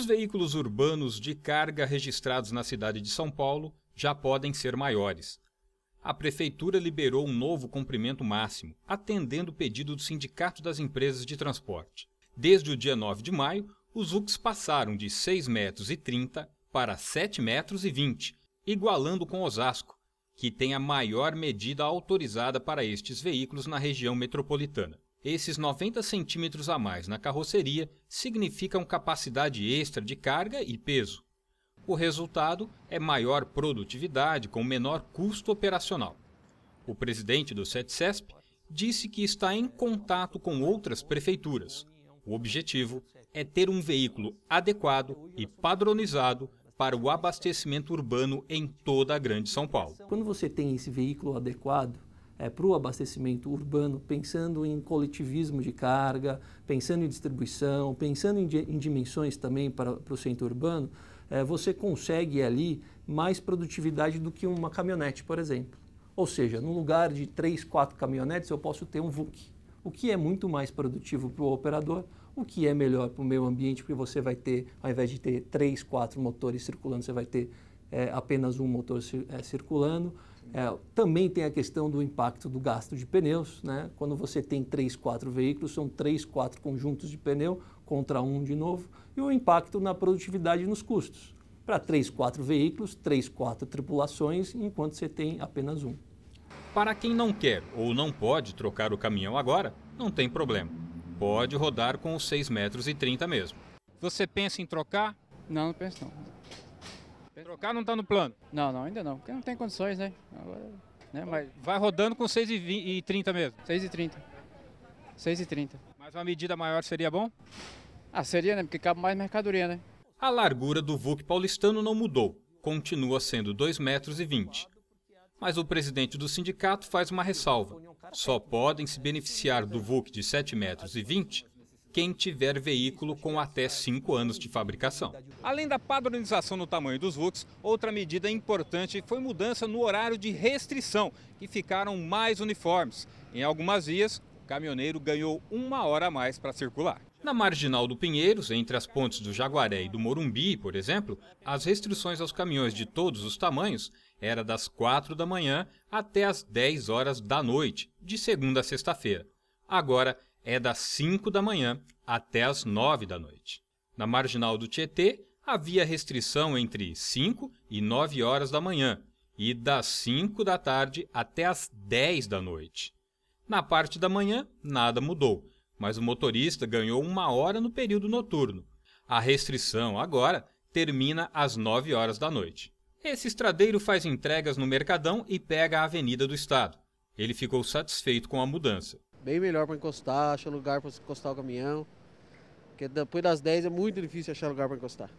Os veículos urbanos de carga registrados na cidade de São Paulo já podem ser maiores. A Prefeitura liberou um novo comprimento máximo, atendendo o pedido do Sindicato das Empresas de Transporte. Desde o dia 9 de maio, os UCs passaram de 6,30 metros para 7,20 metros, igualando com Osasco, que tem a maior medida autorizada para estes veículos na região metropolitana. Esses 90 centímetros a mais na carroceria significam capacidade extra de carga e peso. O resultado é maior produtividade com menor custo operacional. O presidente do SETCESP disse que está em contato com outras prefeituras. O objetivo é ter um veículo adequado e padronizado para o abastecimento urbano em toda a Grande São Paulo. Quando você tem esse veículo adequado, é, para o abastecimento urbano, pensando em coletivismo de carga, pensando em distribuição, pensando em, em dimensões também para, para o centro urbano, é, você consegue ali mais produtividade do que uma caminhonete, por exemplo. Ou seja, no lugar de três, quatro caminhonetes, eu posso ter um VUC, o que é muito mais produtivo para o operador, o que é melhor para o meio ambiente, porque você vai ter, ao invés de ter três, quatro motores circulando, você vai ter é, apenas um motor é, circulando. É, também tem a questão do impacto do gasto de pneus. Né? Quando você tem três, quatro veículos, são três, quatro conjuntos de pneu contra um de novo, e o impacto na produtividade e nos custos. Para três, quatro veículos, três, quatro tripulações, enquanto você tem apenas um. Para quem não quer ou não pode trocar o caminhão agora, não tem problema. Pode rodar com os 6,30 metros mesmo. Você pensa em trocar? Não, não penso não. Trocar não está no plano? Não, não, ainda não, porque não tem condições, né? Agora, né mas... Vai rodando com 6,30 mesmo? 6,30. 6,30. Mas uma medida maior seria bom? Ah, seria, né? Porque cabe mais mercadoria, né? A largura do VUC paulistano não mudou, continua sendo 2,20 metros. E Mas o presidente do sindicato faz uma ressalva. Só podem se beneficiar do VUC de 7,20 metros e quem tiver veículo com até 5 anos de fabricação. Além da padronização no tamanho dos VUCs, outra medida importante foi mudança no horário de restrição, que ficaram mais uniformes. Em algumas vias, o caminhoneiro ganhou uma hora a mais para circular. Na marginal do Pinheiros, entre as pontes do Jaguaré e do Morumbi, por exemplo, as restrições aos caminhões de todos os tamanhos era das 4 da manhã até as 10 horas da noite, de segunda a sexta-feira. Agora, é das 5 da manhã até as 9 da noite. Na marginal do Tietê, havia restrição entre 5 e 9 horas da manhã e das 5 da tarde até as 10 da noite. Na parte da manhã, nada mudou, mas o motorista ganhou uma hora no período noturno. A restrição agora termina às 9 horas da noite. Esse estradeiro faz entregas no Mercadão e pega a Avenida do Estado. Ele ficou satisfeito com a mudança bem melhor para encostar, achar lugar para encostar o caminhão. Porque depois das 10 é muito difícil achar lugar para encostar.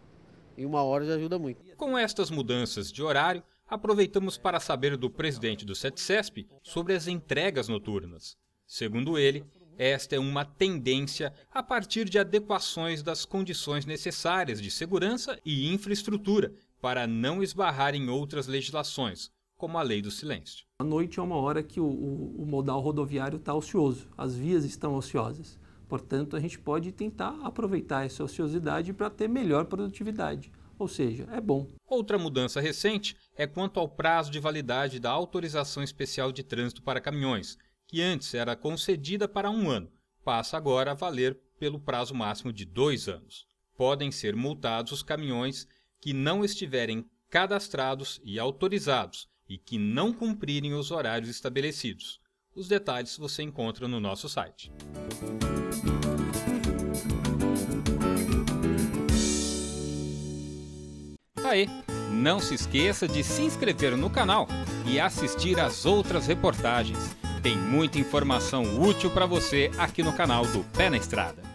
E uma hora já ajuda muito. Com estas mudanças de horário, aproveitamos para saber do presidente do SETCESP sobre as entregas noturnas. Segundo ele, esta é uma tendência a partir de adequações das condições necessárias de segurança e infraestrutura para não esbarrar em outras legislações, como a lei do silêncio. A noite é uma hora que o, o, o modal rodoviário está ocioso, as vias estão ociosas. Portanto, a gente pode tentar aproveitar essa ociosidade para ter melhor produtividade ou seja, é bom. Outra mudança recente é quanto ao prazo de validade da autorização especial de trânsito para caminhões, que antes era concedida para um ano, passa agora a valer pelo prazo máximo de dois anos. Podem ser multados os caminhões que não estiverem cadastrados e autorizados e que não cumprirem os horários estabelecidos. Os detalhes você encontra no nosso site. Tá aí, não se esqueça de se inscrever no canal e assistir às outras reportagens. Tem muita informação útil para você aqui no canal do Pé na Estrada.